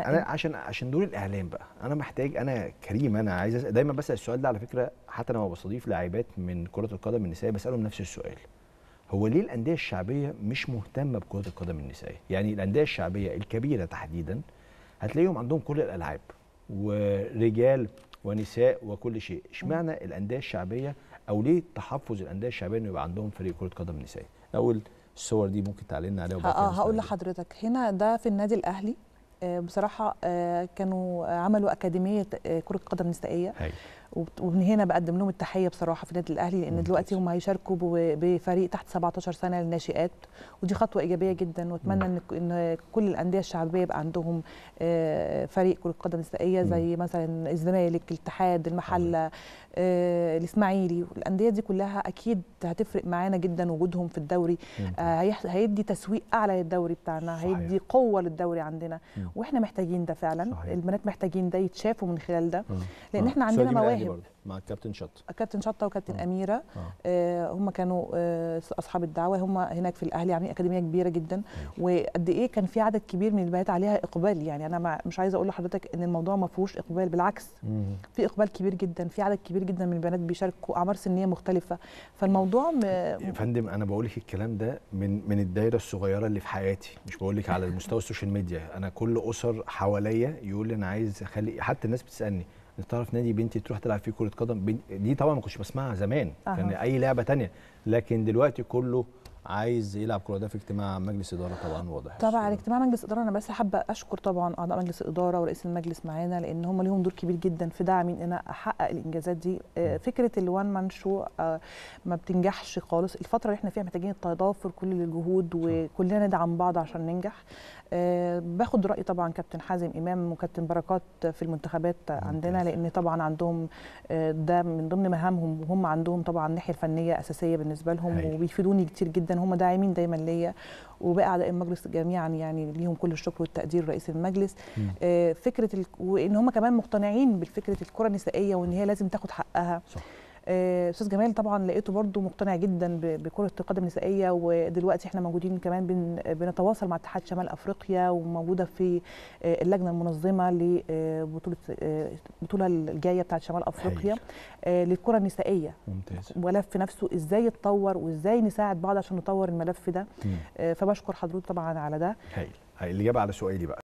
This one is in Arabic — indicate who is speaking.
Speaker 1: انا إيه؟ عشان عشان دول الاعلام بقى انا محتاج انا كريم انا عايز أسأل دايما بسال السؤال ده على فكره حتى لما بستضيف لاعبات من كره القدم النسائيه بسالهم نفس السؤال هو ليه الانديه الشعبيه مش مهتمه بكره القدم النسائيه يعني الانديه الشعبيه الكبيره تحديدا هتلاقيهم عندهم كل الالعاب ورجال ونساء وكل شيء اشمعنى الانديه الشعبيه او ليه تحفظ الانديه الشعبيه انه يبقى عندهم فريق كره قدم نسائي اول الصور دي ممكن تعلمنا عليها اه هقول
Speaker 2: لحضرتك هنا ده في النادي الاهلي آه، بصراحه آه، كانوا عملوا اكاديميه آه، كره قدم نسائيه ومن هنا بقدم لهم التحيه بصراحه في النادي الاهلي لان دلوقتي هم هيشاركوا بفريق تحت 17 سنه للناشئات ودي خطوه ايجابيه جدا واتمنى ان ان كل الانديه الشعبيه يبقى عندهم آه، فريق كره قدم نسائيه زي مثلا الزمالك الاتحاد المحله آه، الاسماعيلي الانديه دي كلها اكيد هتفرق معانا جدا وجودهم في الدوري آه، هيدي تسويق اعلى للدوري بتاعنا هيدي قوه للدوري عندنا واحنا محتاجين ده فعلا البنات محتاجين ده يتشافوا من خلال ده لان احنا عندنا مواهب النادي
Speaker 1: برضه مع الكابتن شطه
Speaker 2: الكابتن شطه وكابتن آه. اميره آه. آه هم كانوا آه اصحاب الدعوه هم هناك في الاهلي عاملين اكاديميه كبيره جدا وقد ايه كان في عدد كبير من البنات عليها اقبال يعني انا مش عايزه اقول لحضرتك ان الموضوع ما فيهوش اقبال بالعكس مم. في اقبال كبير جدا في عدد كبير جدا من البنات بيشاركوا اعمار سنيه مختلفه فالموضوع م... يا
Speaker 1: فندم انا بقول لك الكلام ده من من الدايره الصغيره اللي في حياتي مش بقول لك على المستوى السوشيال ميديا انا كل اسر حواليا يقول لي انا عايز اخلي حتى الناس بتسالني تعرف نادي بنتي تروح تلعب فيه كره قدم دي طبعا ما كنتش بسمعها زمان كان اي لعبه ثانيه لكن دلوقتي كله عايز يلعب كره ده في اجتماع مجلس اداره طبعا واضح
Speaker 2: طبعا اجتماع مجلس اداره انا بس حابه اشكر طبعا اعضاء مجلس الاداره ورئيس المجلس معانا لان هم ليهم دور كبير جدا في دعم ان احقق الانجازات دي آه، فكره الوان مان شو ما بتنجحش خالص الفتره اللي احنا فيها محتاجين التضافر كل الجهود وكلنا ندعم بعض عشان ننجح آه، باخد راي طبعا كابتن حازم امام وكابتن بركات في المنتخبات عندنا لان طبعا عندهم آه، ده من ضمن مهامهم وهم عندهم طبعا الناحيه الفنيه اساسيه بالنسبه لهم وبيفيدوني كتير جدا هم داعمين دايما ليا وباقي اعضاء المجلس جميعا يعني ليهم كل الشكر والتقدير رئيس المجلس آه فكره ال... وان هم كمان مقتنعين بفكره الكره النسائيه وان هي لازم تاخد حقها صح. آه، استاذ جمال طبعا لقيته برضو مقتنع جدا بكره القدم النسائيه ودلوقتي احنا موجودين كمان بن بنتواصل مع اتحاد شمال افريقيا وموجوده في آه، اللجنه المنظمه لبطوله آه، البطوله الجايه بتاعه شمال افريقيا للكره النسائيه ممتاز ملف نفسه ازاي يتطور وازاي نساعد بعض عشان نطور الملف ده مم. فبشكر حضرتك طبعا على ده
Speaker 1: حقيقي. الاجابه على سؤالي بقى